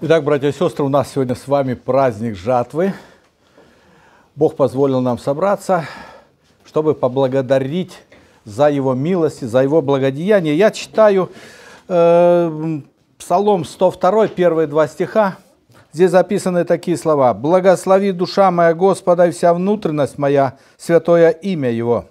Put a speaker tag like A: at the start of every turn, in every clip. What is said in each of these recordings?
A: Итак, братья и сестры, у нас сегодня с вами праздник жатвы. Бог позволил нам собраться, чтобы поблагодарить за Его милость и за Его благодеяние. Я читаю э, Псалом 102, первые два стиха. Здесь записаны такие слова. «Благослови душа моя Господа и вся внутренность моя, святое имя Его.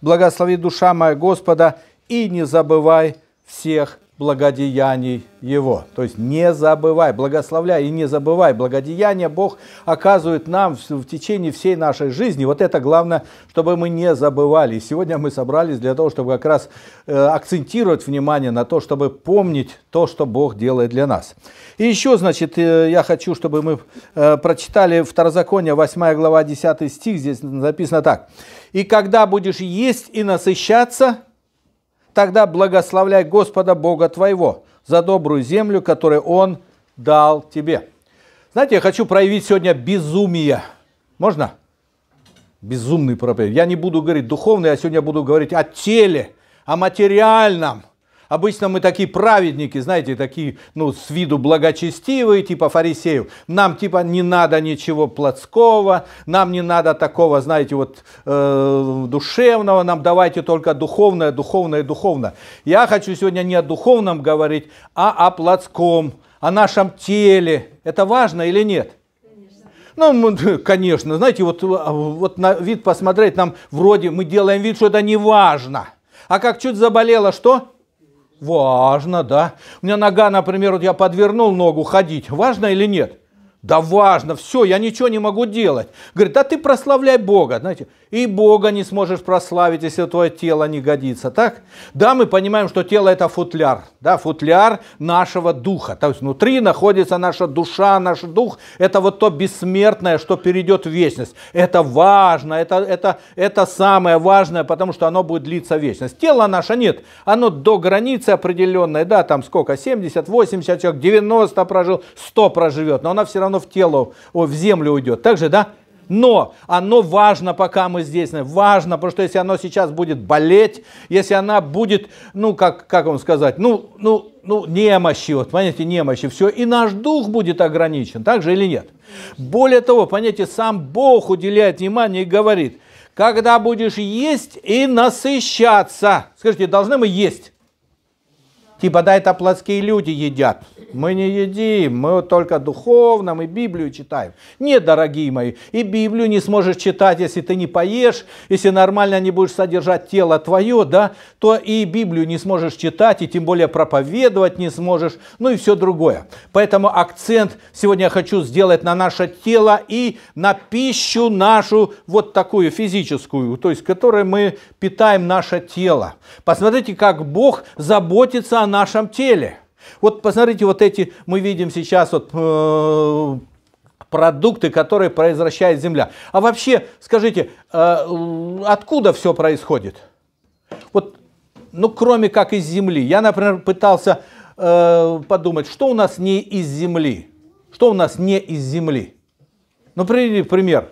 A: Благослови душа моя Господа и не забывай всех благодеяний Его. То есть не забывай, благословляй и не забывай. Благодеяние Бог оказывает нам в течение всей нашей жизни. Вот это главное, чтобы мы не забывали. И сегодня мы собрались для того, чтобы как раз э, акцентировать внимание на то, чтобы помнить то, что Бог делает для нас. И еще, значит, э, я хочу, чтобы мы э, прочитали Второзаконие, 8 глава, 10 стих. Здесь написано так. «И когда будешь есть и насыщаться, Тогда благословляй Господа Бога твоего за добрую землю, которую Он дал тебе. Знаете, я хочу проявить сегодня безумие. Можно? Безумный проповедь. Я не буду говорить духовный, я сегодня буду говорить о теле, о материальном – Обычно мы такие праведники, знаете, такие, ну, с виду благочестивые, типа фарисеев. Нам, типа, не надо ничего плотского, нам не надо такого, знаете, вот э, душевного, нам давайте только духовное, духовное, духовное. Я хочу сегодня не о духовном говорить, а о плотском, о нашем теле. Это важно или нет? Ну, конечно, знаете, вот, а, вот на вид посмотреть, нам вроде мы делаем вид, что это не важно. А как чуть заболело, что? Важно, да. У меня нога, например, вот я подвернул ногу ходить. Важно или нет? Да важно, все, я ничего не могу делать. Говорит, да ты прославляй Бога, знаете, и Бога не сможешь прославить, если твое тело не годится, так? Да, мы понимаем, что тело это футляр, да, футляр нашего духа. То есть внутри находится наша душа, наш дух. Это вот то бессмертное, что перейдет в вечность. Это важно, это, это, это самое важное, потому что оно будет длиться в вечность. Тело наше нет, оно до границы определенной, да, там сколько, 70, 80 человек, 90 прожил, 100 проживет, но оно все равно равно в тело, о, в землю уйдет. Так же, да? Но оно важно, пока мы здесь. Важно, потому что если оно сейчас будет болеть, если она будет, ну, как, как вам сказать, ну, ну, ну, немощи, вот, понимаете, немощи, все, и наш дух будет ограничен, так же или нет? Более того, понимаете, сам Бог уделяет внимание и говорит, когда будешь есть и насыщаться. Скажите, должны мы есть? Типа, да, это плотские люди едят. Мы не едим, мы только духовно, мы Библию читаем. Нет, дорогие мои, и Библию не сможешь читать, если ты не поешь, если нормально не будешь содержать тело твое, да, то и Библию не сможешь читать, и тем более проповедовать не сможешь, ну и все другое. Поэтому акцент сегодня я хочу сделать на наше тело и на пищу нашу, вот такую физическую, то есть которой мы питаем наше тело. Посмотрите, как Бог заботится о нашем теле. Вот посмотрите, вот эти мы видим сейчас вот э, продукты, которые произвращает Земля. А вообще, скажите, э, откуда все происходит? Вот, ну, кроме как из Земли. Я, например, пытался э, подумать, что у нас не из Земли? Что у нас не из Земли? Ну, приведи пример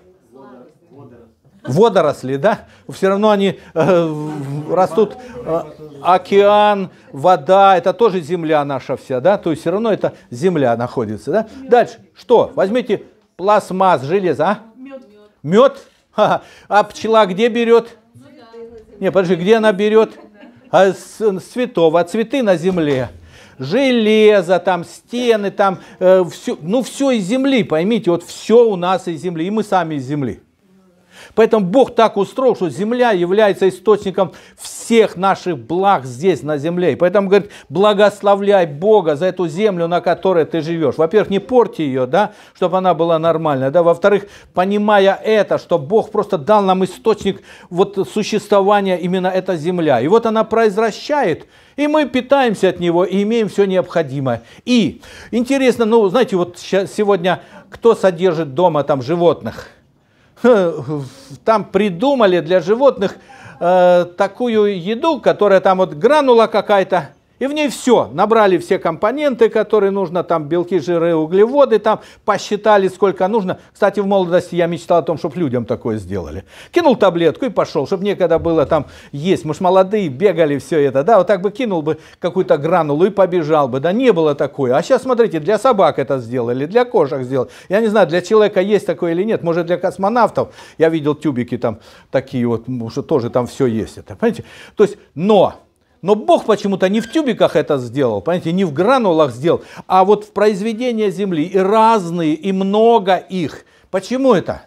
A: водоросли, да, все равно они э, растут, э, океан, вода, это тоже земля наша вся, да, то есть все равно это земля находится, да. Дальше, что? Возьмите пластмасс, железо, а? Мед. Мед? А пчела где берет? Не, подожди, где она берет? А с, с цветов, а цветы на земле железо, там стены, там э, все, ну все из земли, поймите, вот все у нас из земли, и мы сами из земли. Поэтому Бог так устроил, что земля является источником всех наших благ здесь, на земле. И поэтому, говорит, благословляй Бога за эту землю, на которой ты живешь. Во-первых, не порти ее, да, чтобы она была нормальная. Да? Во-вторых, понимая это, что Бог просто дал нам источник вот существования именно эта земля. И вот она произвращает и мы питаемся от него и имеем все необходимое. И интересно, ну знаете, вот сегодня кто содержит дома там животных? там придумали для животных э, такую еду, которая там вот гранула какая-то, и в ней все, набрали все компоненты, которые нужно, там белки, жиры, углеводы, там посчитали, сколько нужно. Кстати, в молодости я мечтал о том, чтобы людям такое сделали. Кинул таблетку и пошел, чтобы некогда было там есть. Мы ж молодые, бегали все это, да, вот так бы кинул бы какую-то гранулу и побежал бы, да, не было такое. А сейчас, смотрите, для собак это сделали, для кошек сделали. Я не знаю, для человека есть такое или нет, может, для космонавтов. Я видел тюбики там такие вот, уже тоже там все есть это, понимаете? То есть, но но Бог почему-то не в тюбиках это сделал, понимаете, не в гранулах сделал, а вот в произведения земли. И разные, и много их. Почему это?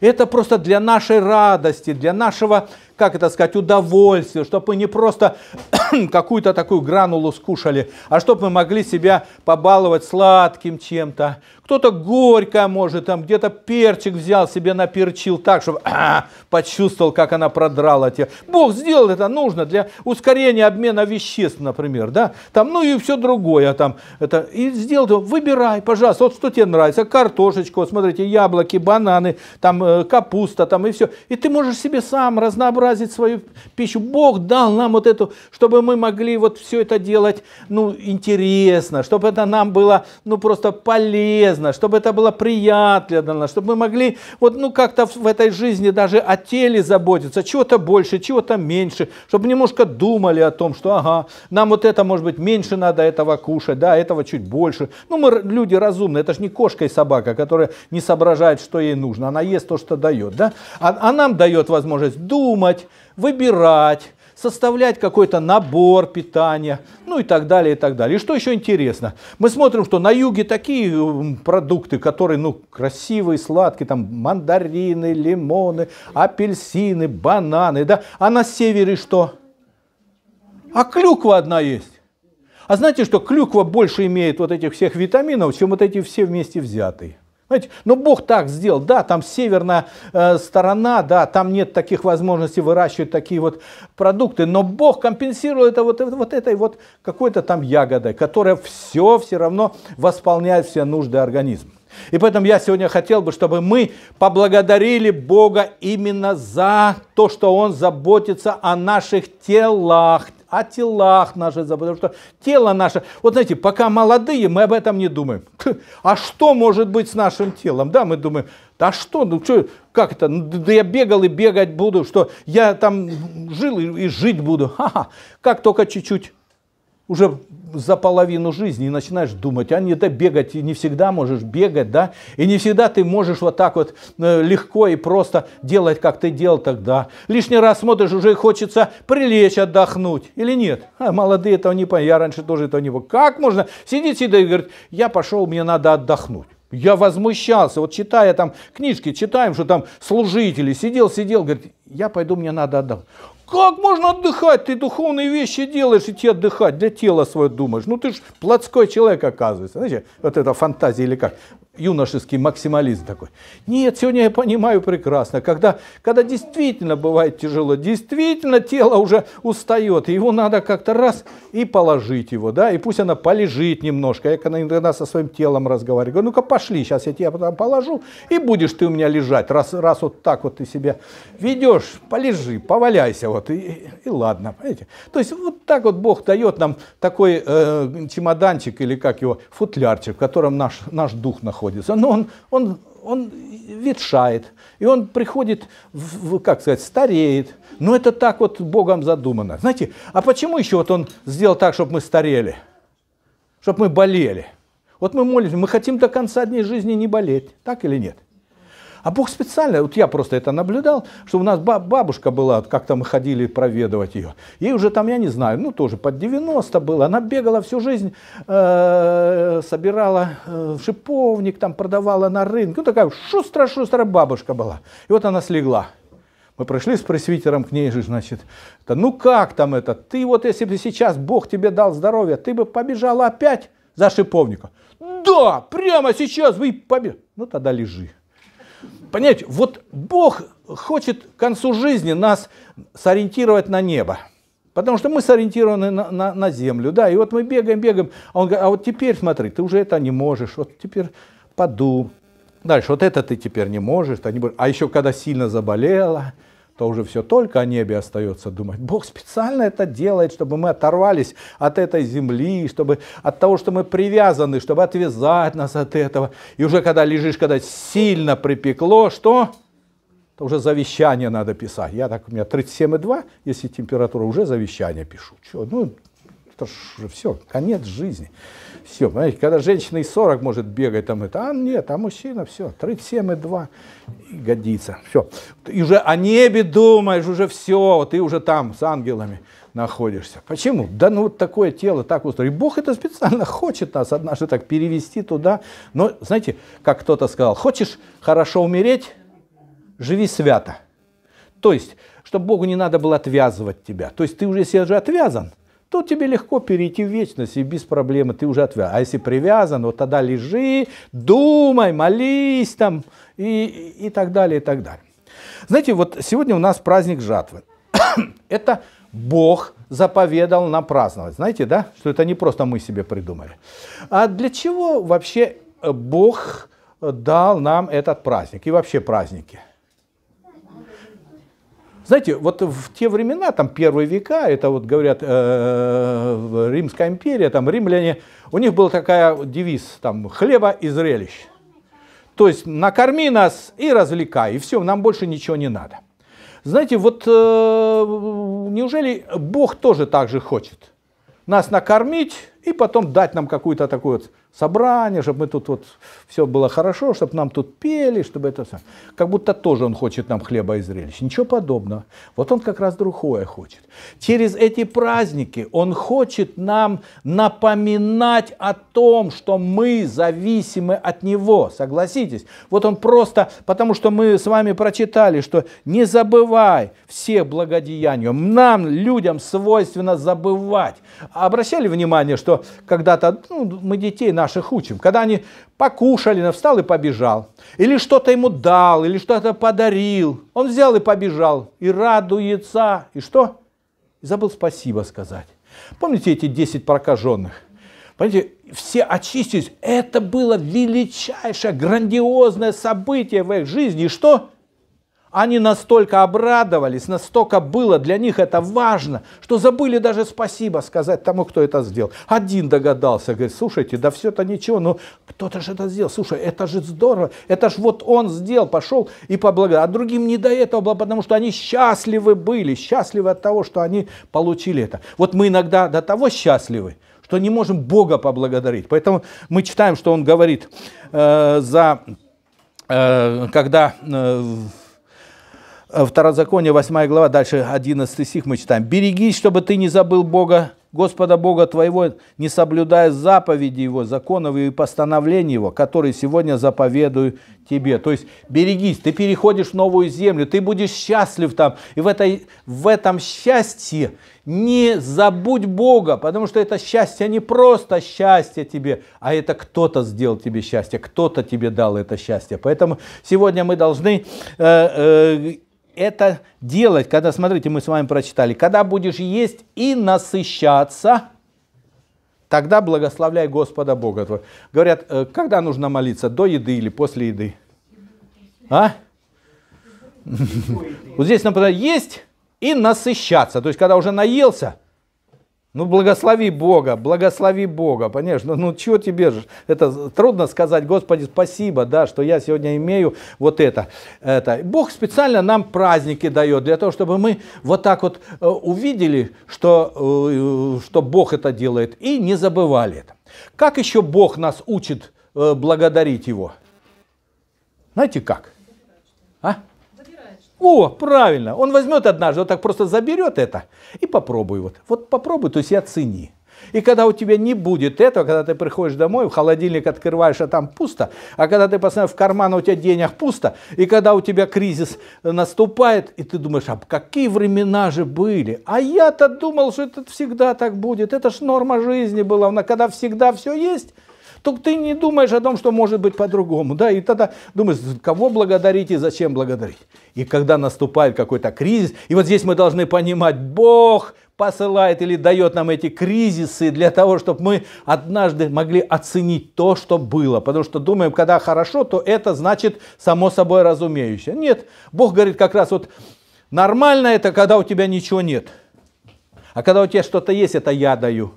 A: Это просто для нашей радости, для нашего как это сказать, удовольствие, чтобы мы не просто какую-то такую гранулу скушали, а чтобы мы могли себя побаловать сладким чем-то. Кто-то горько может, там где-то перчик взял себе, наперчил так, чтобы почувствовал, как она продрала тебя. Бог сделал это нужно для ускорения обмена веществ, например, да, там, ну и все другое там. Это, и сделал, выбирай, пожалуйста, вот что тебе нравится, картошечку, вот смотрите, яблоки, бананы, там э, капуста, там и все. И ты можешь себе сам разнообразить разнообразить свою пищу. Бог дал нам вот эту, чтобы мы могли вот все это делать, ну, интересно, чтобы это нам было, ну, просто полезно, чтобы это было приятно для нас, чтобы мы могли вот, ну, как-то в этой жизни даже о теле заботиться, чего-то больше, чего-то меньше, чтобы немножко думали о том, что, ага, нам вот это, может быть, меньше надо этого кушать, да, этого чуть больше. Ну, мы люди разумные, это же не кошка и собака, которая не соображает, что ей нужно, она ест то, что дает, да, а, а нам дает возможность думать, думать, выбирать, составлять какой-то набор питания, ну и так далее, и так далее. И что еще интересно, мы смотрим, что на юге такие продукты, которые, ну, красивые, сладкие, там, мандарины, лимоны, апельсины, бананы, да, а на севере что? А клюква одна есть. А знаете, что клюква больше имеет вот этих всех витаминов, чем вот эти все вместе взятые. Знаете, но Бог так сделал, да, там северная э, сторона, да, там нет таких возможностей выращивать такие вот продукты, но Бог компенсировал это вот, вот этой вот какой-то там ягодой, которая все все равно восполняет все нужды организма. И поэтому я сегодня хотел бы, чтобы мы поблагодарили Бога именно за то, что Он заботится о наших телах, о телах наших заботиться, потому что тело наше, вот знаете, пока молодые, мы об этом не думаем. А что может быть с нашим телом? Да, мы думаем, да что, ну что, как это, ну, да я бегал и бегать буду, что я там жил и, и жить буду. Ха-ха, как только чуть-чуть уже за половину жизни и начинаешь думать, а не да бегать, и не всегда можешь бегать, да, и не всегда ты можешь вот так вот э, легко и просто делать, как ты делал тогда. Лишний раз смотришь, уже хочется прилечь, отдохнуть, или нет? А, молодые этого не понимают, я раньше тоже этого не понял. Как можно? Сидит сюда и говорит, я пошел, мне надо отдохнуть. Я возмущался, вот читая там книжки, читаем, что там служители, сидел, сидел, говорит, я пойду, мне надо отдохнуть. Как можно отдыхать? Ты духовные вещи делаешь, и тебе отдыхать, для тела свое думаешь. Ну ты же плотской человек, оказывается. Знаете, вот эта фантазия или как юношеский максимализм такой. Нет, сегодня я понимаю прекрасно, когда, когда действительно бывает тяжело, действительно тело уже устает, и его надо как-то раз и положить его, да, и пусть она полежит немножко. Я когда иногда со своим телом разговариваю, говорю, ну-ка пошли, сейчас я тебя потом положу, и будешь ты у меня лежать, раз, раз вот так вот ты себя ведешь, полежи, поваляйся вот, и, и, и ладно, понимаете. То есть вот так вот Бог дает нам такой э, чемоданчик или как его, футлярчик, в котором наш, наш дух находится находится, но он, он, он ветшает, и он приходит, в, как сказать, стареет. Но это так вот Богом задумано. Знаете, а почему еще вот он сделал так, чтобы мы старели, чтобы мы болели? Вот мы молимся, мы хотим до конца дней жизни не болеть, так или нет? А Бог специально, вот я просто это наблюдал, что у нас бабушка была, как-то мы ходили проведывать ее. Ей уже там, я не знаю, ну тоже под 90 было. Она бегала всю жизнь, э, собирала э, шиповник, там продавала на рынке. Ну такая шустрая-шустрая бабушка была. И вот она слегла. Мы пришли с пресвитером к ней же, значит, это, ну как там это, ты вот если бы сейчас Бог тебе дал здоровье, ты бы побежала опять за шиповником? Да, прямо сейчас вы побежали. Ну тогда лежи. Понимаете, вот Бог хочет к концу жизни нас сориентировать на небо. Потому что мы сориентированы на, на, на землю, да, и вот мы бегаем, бегаем, а он говорит, а вот теперь смотри, ты уже это не можешь, вот теперь подум, дальше, вот это ты теперь не можешь, а еще когда сильно заболела, то уже все только о небе остается думать. Бог специально это делает, чтобы мы оторвались от этой земли, чтобы от того, что мы привязаны, чтобы отвязать нас от этого. И уже когда лежишь, когда сильно припекло, что? То уже завещание надо писать. Я так, у меня 37,2, если температура, уже завещание пишу. Че? Ну, это же все, конец жизни. Все, понимаете, когда женщина и 40 может бегать, там это, а нет, а мужчина, все, 37,2 и годится. Все. И уже о небе думаешь, уже все, ты уже там с ангелами находишься. Почему? Да ну вот такое тело так устроено. И Бог это специально хочет нас однажды так перевести туда. Но знаете, как кто-то сказал, хочешь хорошо умереть, живи свято. То есть, чтобы Богу не надо было отвязывать тебя. То есть ты уже, себя же отвязан, то тебе легко перейти в вечность, и без проблемы ты уже отвязан. А если привязан, вот тогда лежи, думай, молись там, и, и так далее, и так далее. Знаете, вот сегодня у нас праздник жатвы. это Бог заповедал нам праздновать. Знаете, да? Что это не просто мы себе придумали. А для чего вообще э, Бог э, дал нам этот праздник и вообще праздники? Знаете, вот в те времена, там первые века, это вот говорят э, Римская империя, там римляне, у них был такая девиз, там хлеба и зрелищ. То есть накорми нас и развлекай, и все, нам больше ничего не надо. Знаете, вот э, неужели Бог тоже так же хочет? Нас накормить, и потом дать нам какое-то такое вот собрание, чтобы мы тут вот все было хорошо, чтобы нам тут пели, чтобы это все. Как будто тоже он хочет нам хлеба и зрелищ. Ничего подобного. Вот он как раз другое хочет. Через эти праздники он хочет нам напоминать о том, что мы зависимы от него. Согласитесь? Вот он просто, потому что мы с вами прочитали, что не забывай все благодеяния. Нам, людям, свойственно забывать. Обращали внимание, что что когда-то ну, мы детей наших учим. Когда они покушали, он встал и побежал. Или что-то ему дал, или что-то подарил. Он взял и побежал. И радуется. И что? И забыл спасибо сказать. Помните эти 10 прокаженных? Понимаете, все очистились. Это было величайшее, грандиозное событие в их жизни. И что? Они настолько обрадовались, настолько было для них это важно, что забыли даже спасибо сказать тому, кто это сделал. Один догадался, говорит, слушайте, да все это ничего, но ну, кто-то же это сделал. Слушай, это же здорово, это же вот он сделал, пошел и поблагодарил. А другим не до этого было, потому что они счастливы были, счастливы от того, что они получили это. Вот мы иногда до того счастливы, что не можем Бога поблагодарить. Поэтому мы читаем, что он говорит э, за, э, когда э, Э, Второзаконие, 8 глава, дальше 11 стих мы читаем. «Берегись, чтобы ты не забыл Бога, Господа Бога твоего, не соблюдая заповеди Его, законов и постановлений Его, которые сегодня заповедую тебе». То есть берегись, ты переходишь в новую землю, ты будешь счастлив там. И в, этой, в этом счастье не забудь Бога, потому что это счастье не просто счастье тебе, а это кто-то сделал тебе счастье, кто-то тебе дал это счастье. Поэтому сегодня мы должны э, э, это делать, когда, смотрите, мы с вами прочитали, когда будешь есть и насыщаться, тогда благословляй Господа Бога твоего. Говорят, э, когда нужно молиться, до еды или после еды? А? Вот здесь например, есть и насыщаться. То есть, когда уже наелся, ну, благослови Бога, благослови Бога, понимаешь? Ну, ну чего тебе же? Это трудно сказать, Господи, спасибо, да, что я сегодня имею вот это. это. Бог специально нам праздники дает для того, чтобы мы вот так вот э, увидели, что, э, что Бог это делает, и не забывали это. Как еще Бог нас учит э, благодарить Его? Знаете как? О, правильно, он возьмет однажды, вот так просто заберет это и попробуй вот. Вот попробуй, то есть и оцени. И когда у тебя не будет этого, когда ты приходишь домой, в холодильник открываешь, а там пусто, а когда ты посмотришь в карман, у тебя денег пусто, и когда у тебя кризис э, наступает, и ты думаешь, а какие времена же были? А я-то думал, что это всегда так будет, это ж норма жизни была, когда всегда все есть, то ты не думаешь о том, что может быть по-другому. Да? И тогда думаешь, кого благодарить и зачем благодарить. И когда наступает какой-то кризис, и вот здесь мы должны понимать, Бог посылает или дает нам эти кризисы для того, чтобы мы однажды могли оценить то, что было. Потому что думаем, когда хорошо, то это значит само собой разумеющее. Нет, Бог говорит как раз вот нормально это, когда у тебя ничего нет. А когда у тебя что-то есть, это я даю.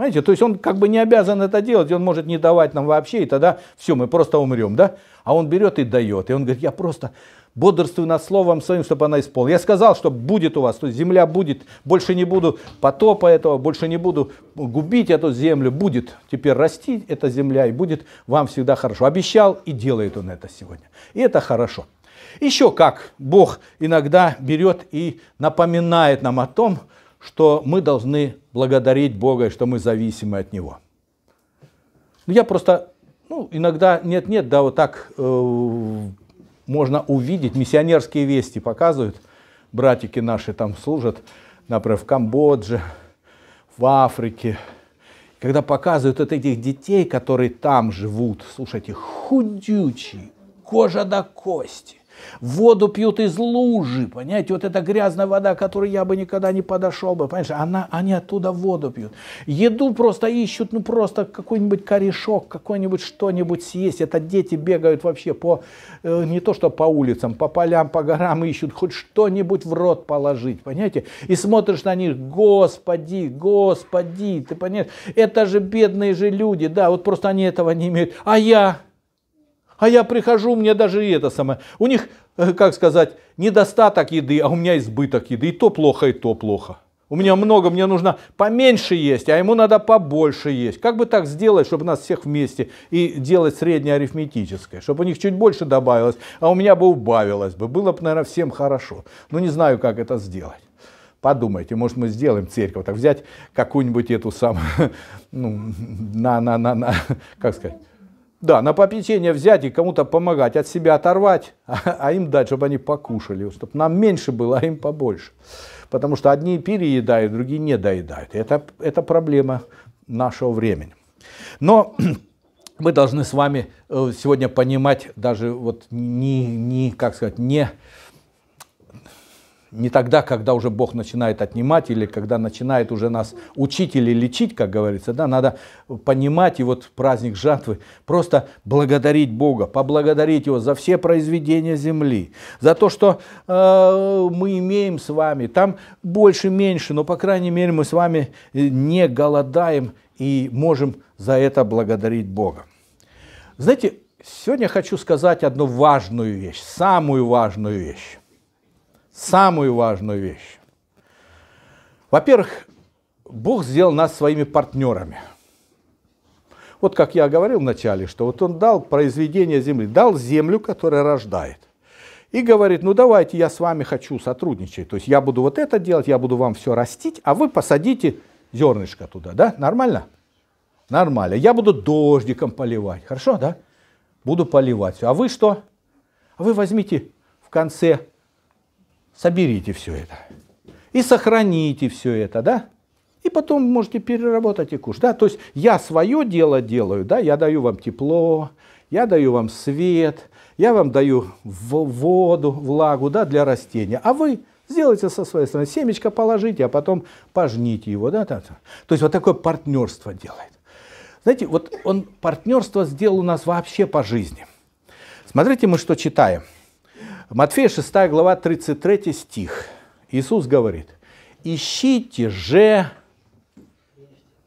A: Понимаете, то есть он как бы не обязан это делать, он может не давать нам вообще, и тогда все, мы просто умрем, да? А он берет и дает, и он говорит, я просто бодрствую над словом своим, чтобы она исполнила. Я сказал, что будет у вас, то есть земля будет, больше не буду потопа этого, больше не буду губить эту землю, будет теперь расти эта земля, и будет вам всегда хорошо. Обещал, и делает он это сегодня. И это хорошо. Еще как Бог иногда берет и напоминает нам о том, что мы должны благодарить Бога, и что мы зависимы от Него. Ну, я просто, ну, иногда нет-нет, да, вот так э, можно увидеть, миссионерские вести показывают, братики наши там служат, например, в Камбодже, в Африке, когда показывают вот этих детей, которые там живут, слушайте, худючие, кожа до кости, Воду пьют из лужи, понимаете, вот эта грязная вода, которой я бы никогда не подошел бы, понимаешь, она, они оттуда воду пьют. Еду просто ищут, ну просто какой-нибудь корешок, какой-нибудь что-нибудь съесть. Это дети бегают вообще по, э, не то что по улицам, по полям, по горам ищут, хоть что-нибудь в рот положить, понимаете. И смотришь на них, господи, господи, ты понимаешь, это же бедные же люди, да, вот просто они этого не имеют. А я, а я прихожу, мне даже и это самое. У них, э, как сказать, недостаток еды, а у меня избыток еды. И то плохо, и то плохо. У меня много, мне нужно поменьше есть, а ему надо побольше есть. Как бы так сделать, чтобы нас всех вместе и делать среднее арифметическое, чтобы у них чуть больше добавилось, а у меня бы убавилось бы. Было бы, наверное, всем хорошо. Но ну, не знаю, как это сделать. Подумайте, может мы сделаем церковь, так взять какую-нибудь эту самую, ну, на, на, на, на, как сказать, да, на попечение взять и кому-то помогать, от себя оторвать, а, а им дать, чтобы они покушали, чтобы нам меньше было, а им побольше. Потому что одни переедают, другие не доедают. Это, это проблема нашего времени. Но мы должны с вами э, сегодня понимать даже вот не, не как сказать, не не тогда, когда уже Бог начинает отнимать или когда начинает уже нас учить или лечить, как говорится, да, надо понимать и вот праздник жатвы, просто благодарить Бога, поблагодарить Его за все произведения земли, за то, что э, мы имеем с вами, там больше-меньше, но по крайней мере мы с вами не голодаем и можем за это благодарить Бога. Знаете, сегодня хочу сказать одну важную вещь, самую важную вещь самую важную вещь. Во-первых, Бог сделал нас своими партнерами. Вот как я говорил вначале, что вот он дал произведение земли, дал землю, которая рождает. И говорит, ну давайте я с вами хочу сотрудничать. То есть я буду вот это делать, я буду вам все растить, а вы посадите зернышко туда, да? Нормально? Нормально. Я буду дождиком поливать. Хорошо, да? Буду поливать. А вы что? А вы возьмите в конце соберите все это и сохраните все это, да? И потом можете переработать и кушать, да? То есть я свое дело делаю, да? Я даю вам тепло, я даю вам свет, я вам даю воду, влагу, да, для растения, а вы сделайте со своей стороны, семечко положите, а потом пожните его, да? То есть вот такое партнерство делает. Знаете, вот он партнерство сделал у нас вообще по жизни. Смотрите, мы что читаем – Матфея 6 глава 33 стих. Иисус говорит, ищите же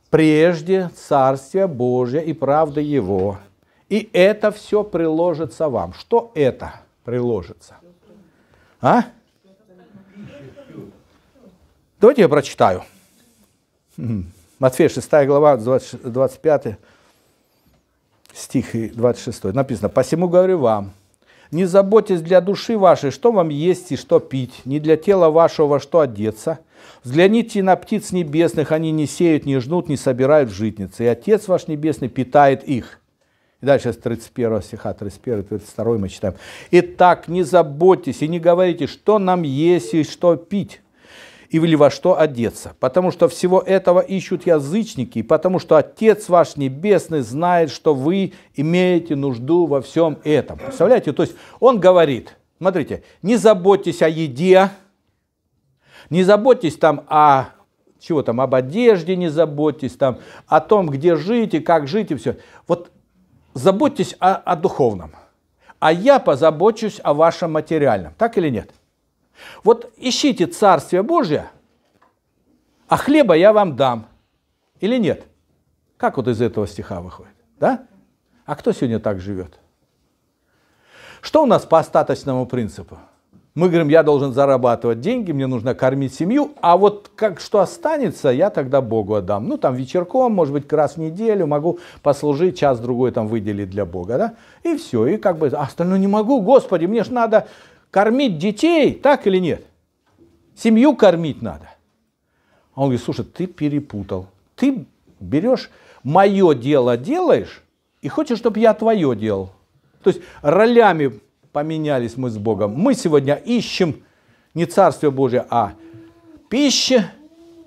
A: прежде Царствие Божье и правда Его, и это все приложится вам. Что это приложится? А? Давайте я прочитаю. Матфея 6 глава, 25 стих и 26. Написано, «Посему говорю вам, не заботьтесь для души вашей, что вам есть и что пить, не для тела вашего, что одеться. Взгляните на птиц небесных, они не сеют, не жнут, не собирают житницы, и Отец ваш Небесный питает их. И дальше 31 стиха, 31, 32 мы читаем. «Итак, не заботьтесь и не говорите, что нам есть и что пить, или во что одеться, потому что всего этого ищут язычники, и потому что Отец ваш Небесный знает, что вы имеете нужду во всем этом. Представляете? То есть он говорит, смотрите, не заботьтесь о еде, не заботьтесь там о чего там, об одежде не заботьтесь, там, о том, где жить и как жить и все. Вот заботьтесь о, о духовном, а я позабочусь о вашем материальном. Так или нет? Вот ищите Царствие Божье, а хлеба я вам дам. Или нет? Как вот из этого стиха выходит? Да? А кто сегодня так живет? Что у нас по остаточному принципу? Мы говорим, я должен зарабатывать деньги, мне нужно кормить семью, а вот как что останется, я тогда Богу отдам. Ну, там вечерком, может быть, раз в неделю могу послужить, час-другой там выделить для Бога, да? И все, и как бы, а остальное не могу, Господи, мне же надо кормить детей, так или нет? Семью кормить надо. А он говорит, слушай, ты перепутал. Ты берешь мое дело делаешь и хочешь, чтобы я твое делал. То есть ролями поменялись мы с Богом. Мы сегодня ищем не Царствие Божие, а пищи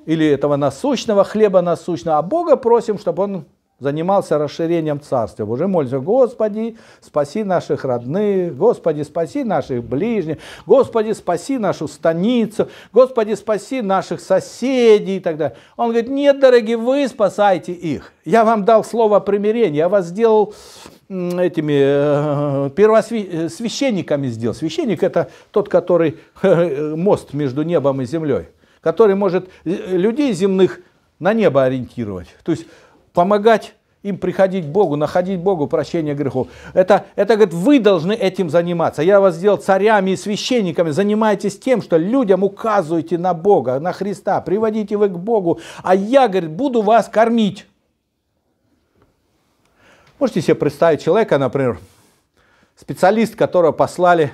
A: или этого насущного хлеба насущного, а Бога просим, чтобы Он занимался расширением Царства Божьего. Молится, Господи, спаси наших родных, Господи, спаси наших ближних, Господи, спаси нашу станицу, Господи, спаси наших соседей и так далее. Он говорит, нет, дорогие, вы спасайте их. Я вам дал слово примирения, я вас сделал этими э, первосвященниками э, сделал. Священник – это тот, который э, мост между небом и землей, который может людей земных на небо ориентировать. То есть помогать им приходить к Богу, находить Богу прощение грехов. Это, это говорит, вы должны этим заниматься. Я вас сделал царями и священниками. Занимайтесь тем, что людям указывайте на Бога, на Христа. Приводите вы к Богу, а я, говорит, буду вас кормить. Можете себе представить человека, например, специалист, которого послали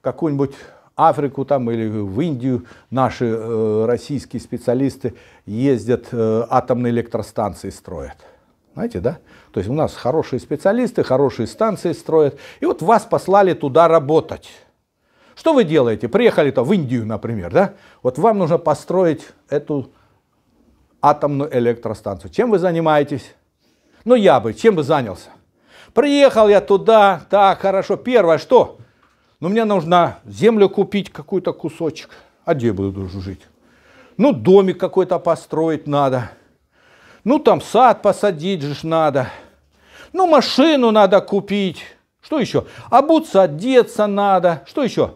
A: в какую-нибудь Африку там или в Индию наши э, российские специалисты ездят, э, атомные электростанции строят. Знаете, да? То есть у нас хорошие специалисты, хорошие станции строят. И вот вас послали туда работать. Что вы делаете? Приехали-то в Индию, например, да? Вот вам нужно построить эту атомную электростанцию. Чем вы занимаетесь? Ну, я бы, чем бы занялся? Приехал я туда, так, хорошо. Первое, что? Ну, мне нужно землю купить, какой-то кусочек. А где буду жить? Ну, домик какой-то построить надо. Ну, там сад посадить же надо. Ну, машину надо купить. Что еще? Обуться, одеться надо. Что еще?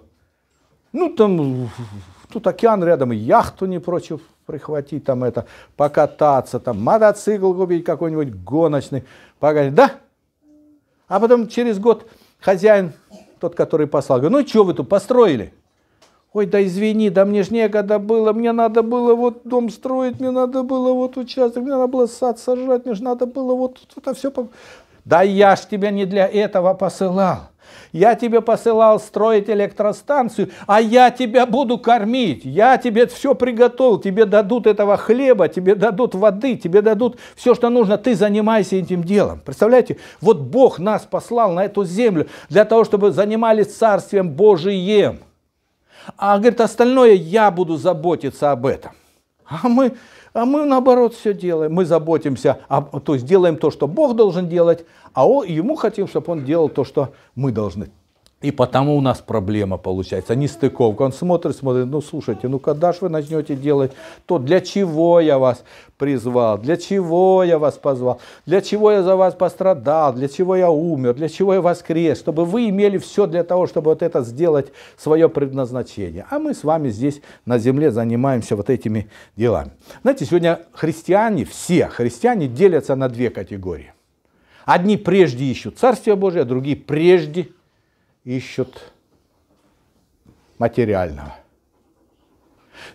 A: Ну, там, тут океан рядом, яхту не против прихватить, там это, покататься, там мотоцикл купить какой-нибудь гоночный. погодь, да? А потом через год хозяин тот, который послал. говорит: ну что вы тут построили? Ой, да извини, да мне ж некогда было, мне надо было вот дом строить, мне надо было вот участок, мне надо было сад сажать, мне же надо было вот это все... Да я ж тебя не для этого посылал. Я тебе посылал строить электростанцию, а я тебя буду кормить. Я тебе все приготовил. Тебе дадут этого хлеба, тебе дадут воды, тебе дадут все, что нужно. Ты занимайся этим делом. Представляете, вот Бог нас послал на эту землю для того, чтобы занимались Царствием Божиим. А говорит, остальное я буду заботиться об этом. А мы а мы наоборот все делаем. Мы заботимся, то есть делаем то, что Бог должен делать, а он, ему хотим, чтобы он делал то, что мы должны и потому у нас проблема получается, нестыковка. Он смотрит, смотрит, ну слушайте, ну когда же вы начнете делать то, для чего я вас призвал, для чего я вас позвал, для чего я за вас пострадал, для чего я умер, для чего я воскрес, чтобы вы имели все для того, чтобы вот это сделать свое предназначение. А мы с вами здесь на земле занимаемся вот этими делами. Знаете, сегодня христиане, все христиане делятся на две категории. Одни прежде ищут Царствие Божие, а другие прежде ищут материального.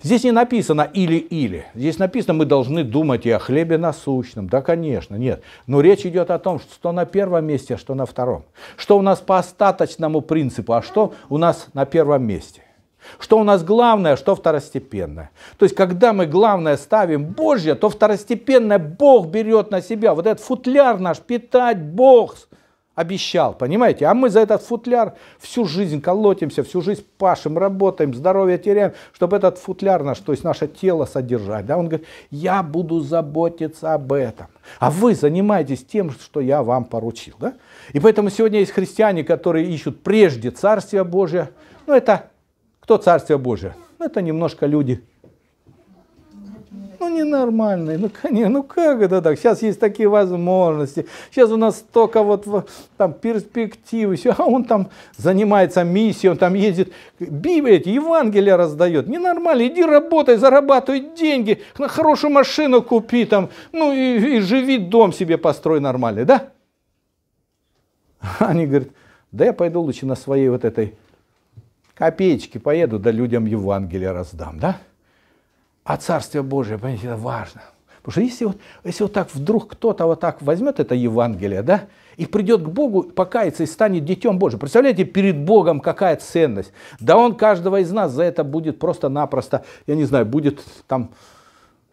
A: Здесь не написано «или-или». Здесь написано, мы должны думать и о хлебе насущном. Да, конечно, нет. Но речь идет о том, что на первом месте, а что на втором. Что у нас по остаточному принципу, а что у нас на первом месте. Что у нас главное, а что второстепенное. То есть, когда мы главное ставим Божье, то второстепенное Бог берет на себя. Вот этот футляр наш питать Бог обещал, понимаете? А мы за этот футляр всю жизнь колотимся, всю жизнь пашем, работаем, здоровье теряем, чтобы этот футляр наш, то есть наше тело содержать. Да? Он говорит, я буду заботиться об этом. А вы занимаетесь тем, что я вам поручил. Да? И поэтому сегодня есть христиане, которые ищут прежде Царствие Божие. Ну это кто Царствие Божие? Ну это немножко люди ну, ненормальный, ну, конечно, ну как это так? Сейчас есть такие возможности, сейчас у нас только вот там перспективы, все, а он там занимается миссией, он там ездит, Библию, Евангелие раздает. Ненормально, иди работай, зарабатывай деньги, на хорошую машину купи там, ну и, и живи дом себе построй нормальный, да? Они говорят, да я пойду лучше на своей вот этой копеечке поеду, да людям Евангелие раздам, да? а Царствие Божие, понимаете, это важно. Потому что если вот, если вот так вдруг кто-то вот так возьмет это Евангелие, да, и придет к Богу, покается и станет детем Божьим. Представляете, перед Богом какая ценность. Да он каждого из нас за это будет просто-напросто, я не знаю, будет там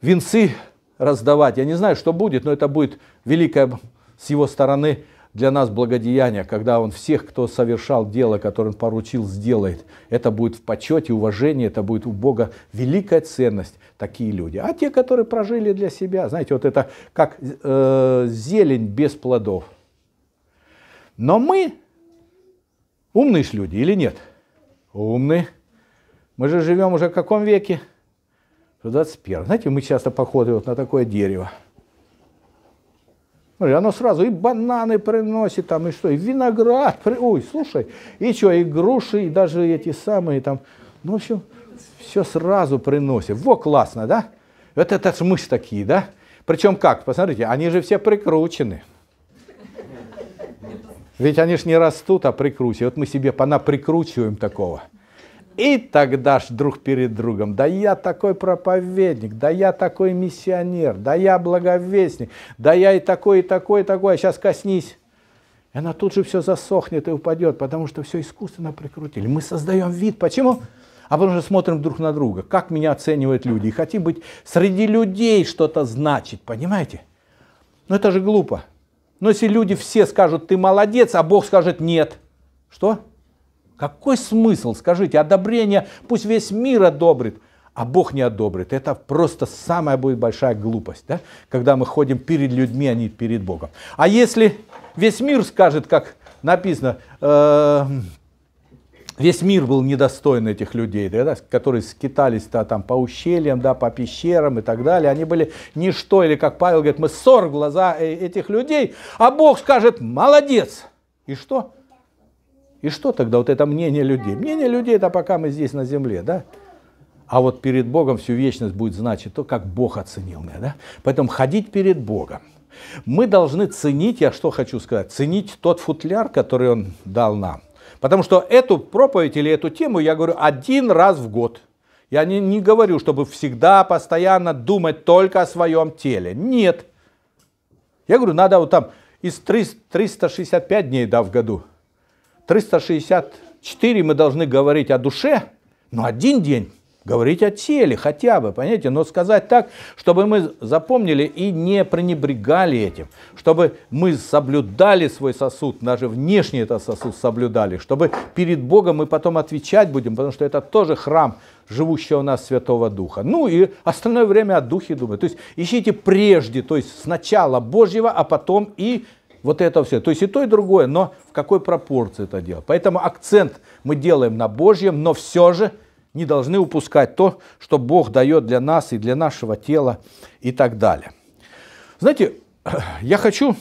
A: венцы раздавать. Я не знаю, что будет, но это будет великая с его стороны для нас благодеяние, когда Он всех, кто совершал дело, которое Он поручил, сделает. Это будет в почете, уважении, это будет у Бога великая ценность, такие люди. А те, которые прожили для себя, знаете, вот это как э, зелень без плодов. Но мы умные люди или нет? Умные. Мы же живем уже в каком веке? В 21. Знаете, мы часто походим вот на такое дерево – Смотри, оно сразу и бананы приносит, там, и что, и виноград, при... ой, слушай, и что, и груши, и даже эти самые там, ну, в общем, все сразу приносит. Во, классно, да? Вот это ж мы такие, да? Причем как, посмотрите, они же все прикручены. Ведь они ж не растут, а прикручивают. Вот мы себе понаприкручиваем такого. И тогда ж друг перед другом, да я такой проповедник, да я такой миссионер, да я благовестник, да я и такой, и такой, и такой, а сейчас коснись. И она тут же все засохнет и упадет, потому что все искусственно прикрутили. Мы создаем вид. Почему? А потом же смотрим друг на друга, как меня оценивают люди. И хотим быть среди людей что-то значить, понимаете? Но ну, это же глупо. Но если люди все скажут, ты молодец, а Бог скажет, нет. Что? Какой смысл? Скажите, одобрение пусть весь мир одобрит, а Бог не одобрит. Это просто самая будет большая глупость, да? когда мы ходим перед людьми, а не перед Богом. А если весь мир скажет, как написано, э, весь мир был недостоин этих людей, да, которые скитались -то, там по ущельям, да, по пещерам и так далее, они были ничто, или как Павел говорит, мы ссор в глаза э, этих людей, а Бог скажет, молодец. И что? И что тогда вот это мнение людей? Мнение людей это пока мы здесь на земле, да? А вот перед Богом всю вечность будет значить то, как Бог оценил меня, да? Поэтому ходить перед Богом. Мы должны ценить, я что хочу сказать, ценить тот футляр, который Он дал нам. Потому что эту проповедь или эту тему я говорю один раз в год. Я не, не говорю, чтобы всегда, постоянно думать только о своем теле. Нет. Я говорю, надо вот там из 365 дней да, в году – 364 мы должны говорить о душе, но один день говорить о теле хотя бы, понимаете, но сказать так, чтобы мы запомнили и не пренебрегали этим, чтобы мы соблюдали свой сосуд, даже внешне этот сосуд соблюдали, чтобы перед Богом мы потом отвечать будем, потому что это тоже храм живущего у нас Святого Духа. Ну и остальное время о Духе думать. То есть ищите прежде, то есть сначала Божьего, а потом и вот это все. То есть и то, и другое, но в какой пропорции это дело. Поэтому акцент мы делаем на Божьем, но все же не должны упускать то, что Бог дает для нас и для нашего тела и так далее. Знаете, я хочу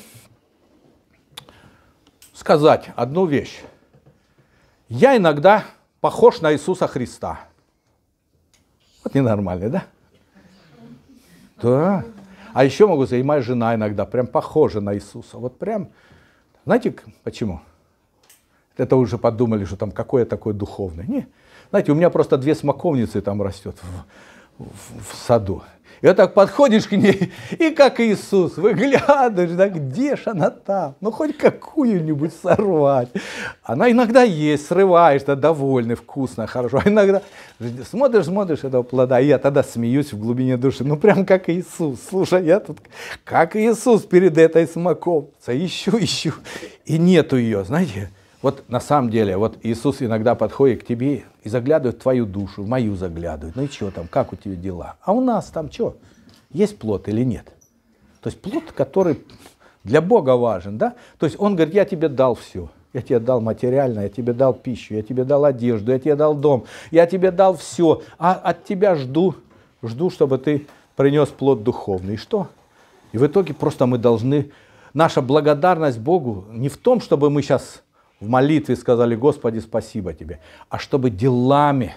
A: сказать одну вещь. Я иногда похож на Иисуса Христа. Вот ненормально, да? Да. А еще могу сказать, и моя жена иногда прям похожа на Иисуса. Вот прям, знаете почему? Это уже подумали, что там какое такое духовное. Не, знаете, у меня просто две смоковницы там растет в саду. И вот так подходишь к ней, и как Иисус, выглядываешь, да где ж она там? Ну, хоть какую-нибудь сорвать. Она иногда есть, срываешь, да довольный, вкусно, хорошо. А иногда смотришь, смотришь этого плода, и я тогда смеюсь в глубине души. Ну, прям как Иисус. Слушай, я тут как Иисус перед этой смоковцей. Ищу, ищу, и нету ее, знаете. Вот на самом деле, вот Иисус иногда подходит к тебе и заглядывает в твою душу, в мою заглядывает. Ну и что там, как у тебя дела? А у нас там что? Есть плод или нет? То есть плод, который для Бога важен, да? То есть он говорит, я тебе дал все. Я тебе дал материальное, я тебе дал пищу, я тебе дал одежду, я тебе дал дом, я тебе дал все. А от тебя жду, жду, чтобы ты принес плод духовный. И что? И в итоге просто мы должны... Наша благодарность Богу не в том, чтобы мы сейчас в молитве сказали, Господи, спасибо Тебе, а чтобы делами,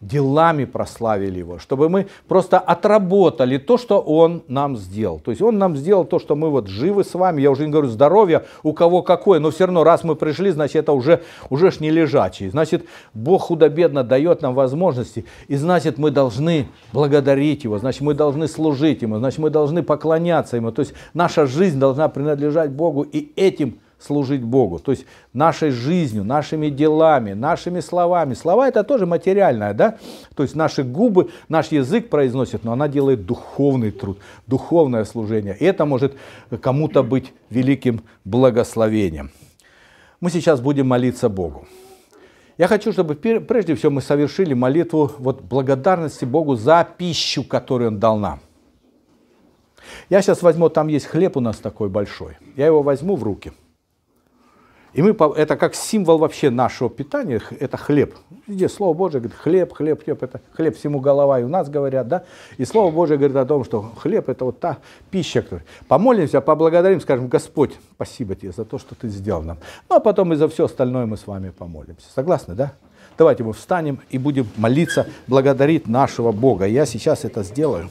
A: делами прославили Его, чтобы мы просто отработали то, что Он нам сделал. То есть Он нам сделал то, что мы вот живы с вами, я уже не говорю здоровье, у кого какое, но все равно раз мы пришли, значит это уже, уже ж не лежачие. Значит Бог худо-бедно дает нам возможности, и значит мы должны благодарить Его, значит мы должны служить Ему, значит мы должны поклоняться Ему. То есть наша жизнь должна принадлежать Богу, и этим – служить Богу. То есть нашей жизнью, нашими делами, нашими словами. Слова это тоже материальное, да? То есть наши губы, наш язык произносит, но она делает духовный труд, духовное служение. И это может кому-то быть великим благословением. Мы сейчас будем молиться Богу. Я хочу, чтобы прежде всего мы совершили молитву вот благодарности Богу за пищу, которую Он дал нам. Я сейчас возьму, там есть хлеб у нас такой большой. Я его возьму в руки – и мы, это как символ вообще нашего питания, это хлеб. Где Слово Божие говорит, хлеб, хлеб, хлеб, это хлеб всему голова, и у нас говорят, да. И Слово Божие говорит о том, что хлеб это вот та пища, которая... Помолимся, поблагодарим, скажем, Господь, спасибо тебе за то, что ты сделал нам. Ну, а потом и за все остальное мы с вами помолимся. Согласны, да? Давайте мы встанем и будем молиться, благодарить нашего Бога. Я сейчас это сделаю.